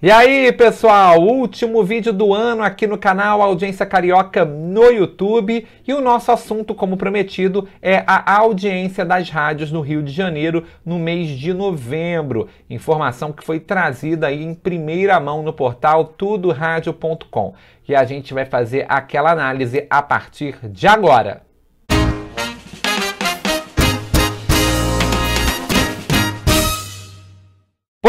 E aí, pessoal, último vídeo do ano aqui no canal Audiência Carioca no YouTube, e o nosso assunto, como prometido, é a audiência das rádios no Rio de Janeiro no mês de novembro. Informação que foi trazida aí em primeira mão no portal tudorádio.com. E a gente vai fazer aquela análise a partir de agora.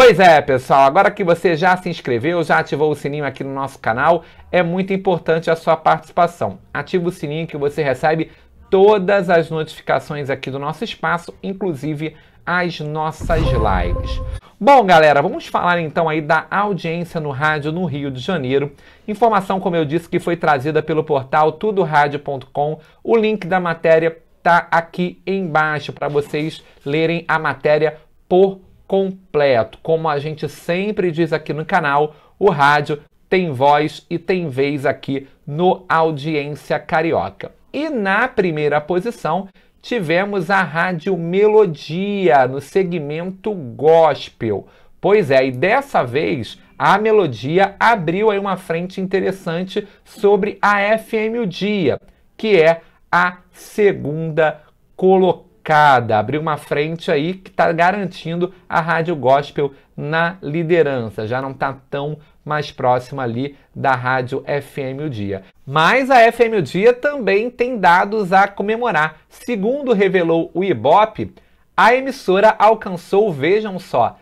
Pois é, pessoal, agora que você já se inscreveu, já ativou o sininho aqui no nosso canal, é muito importante a sua participação. Ative o sininho que você recebe todas as notificações aqui do nosso espaço, inclusive as nossas lives. Bom, galera, vamos falar então aí da audiência no rádio no Rio de Janeiro. Informação, como eu disse, que foi trazida pelo portal tudorádio.com. O link da matéria tá aqui embaixo para vocês lerem a matéria por completo. Como a gente sempre diz aqui no canal, o rádio tem voz e tem vez aqui no Audiência Carioca. E na primeira posição tivemos a Rádio Melodia no segmento gospel. Pois é, e dessa vez a Melodia abriu aí uma frente interessante sobre a FM O Dia, que é a segunda colocada abriu uma frente aí que está garantindo a rádio gospel na liderança, já não está tão mais próxima ali da rádio FM O Dia. Mas a FM O Dia também tem dados a comemorar. Segundo revelou o Ibope, a emissora alcançou, vejam só,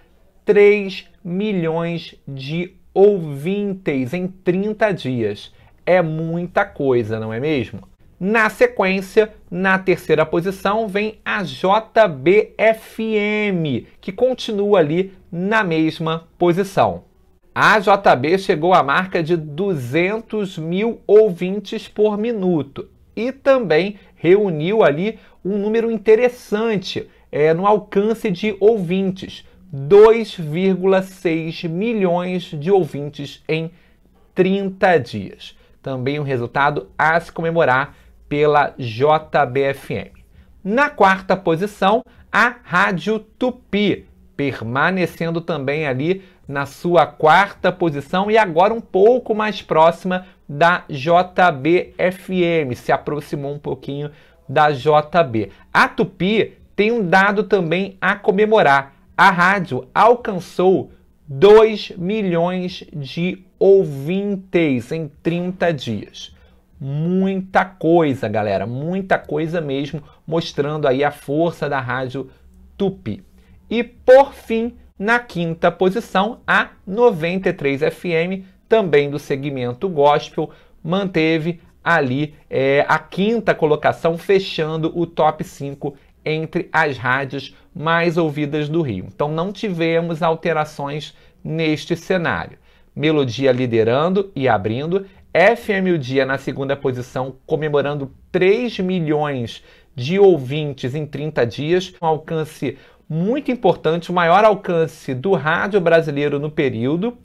3 milhões de ouvintes em 30 dias. É muita coisa, não é mesmo? Na sequência, na terceira posição vem a JBFM, que continua ali na mesma posição. A JB chegou à marca de 200 mil ouvintes por minuto e também reuniu ali um número interessante é, no alcance de ouvintes: 2,6 milhões de ouvintes em 30 dias. Também um resultado a se comemorar pela JBFM. Na quarta posição, a Rádio Tupi, permanecendo também ali na sua quarta posição e agora um pouco mais próxima da JBFM, se aproximou um pouquinho da JB. A Tupi tem um dado também a comemorar. A rádio alcançou 2 milhões de ouvintes em 30 dias muita coisa, galera, muita coisa mesmo, mostrando aí a força da rádio Tupi. E por fim, na quinta posição, a 93 FM, também do segmento gospel, manteve ali é, a quinta colocação, fechando o top 5 entre as rádios mais ouvidas do Rio. Então não tivemos alterações neste cenário. Melodia liderando e abrindo, FM O Dia na segunda posição, comemorando 3 milhões de ouvintes em 30 dias, um alcance muito importante, o maior alcance do rádio brasileiro no período.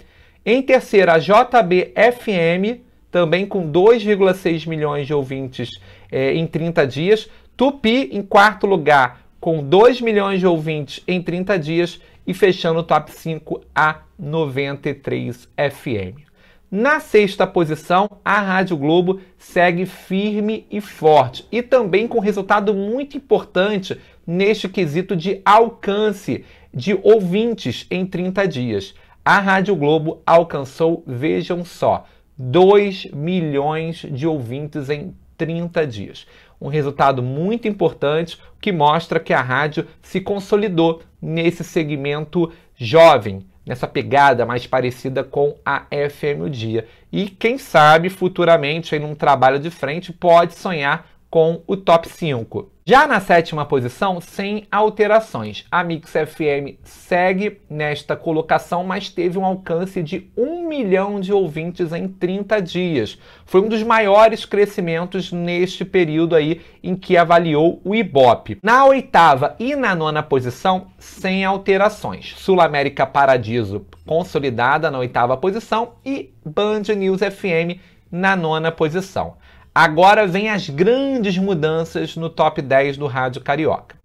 Em terceira, a JBFM, também com 2,6 milhões de ouvintes é, em 30 dias. Tupi, em quarto lugar, com 2 milhões de ouvintes em 30 dias. E fechando o top 5 a 93 FM. Na sexta posição, a Rádio Globo segue firme e forte e também com resultado muito importante neste quesito de alcance de ouvintes em 30 dias. A Rádio Globo alcançou, vejam só, 2 milhões de ouvintes em 30 dias. Um resultado muito importante que mostra que a rádio se consolidou nesse segmento jovem, nessa pegada mais parecida com a FM O Dia. E quem sabe futuramente, em um trabalho de frente, pode sonhar com o top 5. Já na sétima posição, sem alterações, a Mix FM segue nesta colocação, mas teve um alcance de 1 milhão de ouvintes em 30 dias. Foi um dos maiores crescimentos neste período aí em que avaliou o Ibope. Na oitava e na nona posição, sem alterações, Sul América Paradiso consolidada na oitava posição e Band News FM na nona posição. Agora vem as grandes mudanças no top 10 do rádio carioca.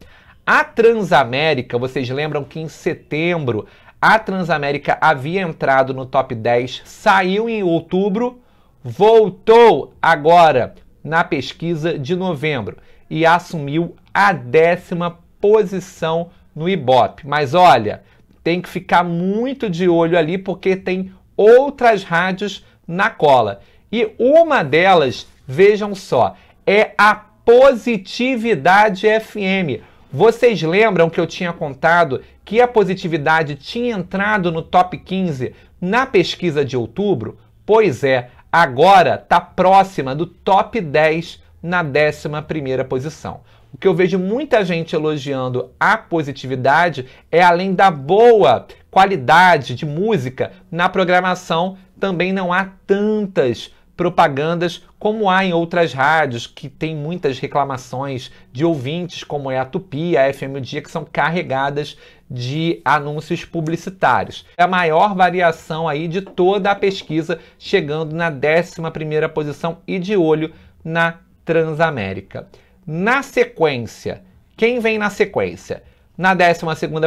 A Transamérica, vocês lembram que em setembro a Transamérica havia entrado no top 10, saiu em outubro, voltou agora na pesquisa de novembro e assumiu a décima posição no Ibope. Mas olha, tem que ficar muito de olho ali porque tem outras rádios na cola. E uma delas Vejam só, é a positividade FM. Vocês lembram que eu tinha contado que a positividade tinha entrado no top 15 na pesquisa de outubro? Pois é, agora está próxima do top 10 na 11 posição. O que eu vejo muita gente elogiando a positividade é além da boa qualidade de música na programação, também não há tantas propagandas como há em outras rádios, que tem muitas reclamações de ouvintes, como é a Tupi, a FM o Dia, que são carregadas de anúncios publicitários. É a maior variação aí de toda a pesquisa, chegando na 11ª posição e de olho na Transamérica. Na sequência, quem vem na sequência? Na 12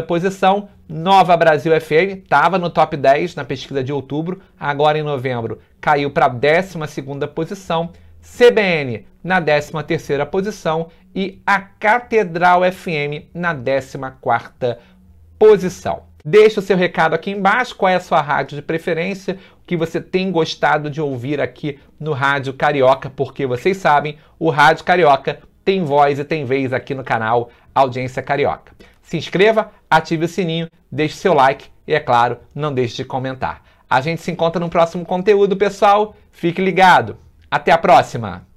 posição, Nova Brasil FM, estava no top 10 na pesquisa de outubro, agora em novembro caiu para a 12 posição, CBN na 13 posição e a Catedral FM na 14 posição. Deixe o seu recado aqui embaixo, qual é a sua rádio de preferência, o que você tem gostado de ouvir aqui no Rádio Carioca, porque vocês sabem, o Rádio Carioca tem voz e tem vez aqui no canal Audiência Carioca. Se inscreva, ative o sininho, deixe seu like e, é claro, não deixe de comentar. A gente se encontra no próximo conteúdo, pessoal. Fique ligado. Até a próxima!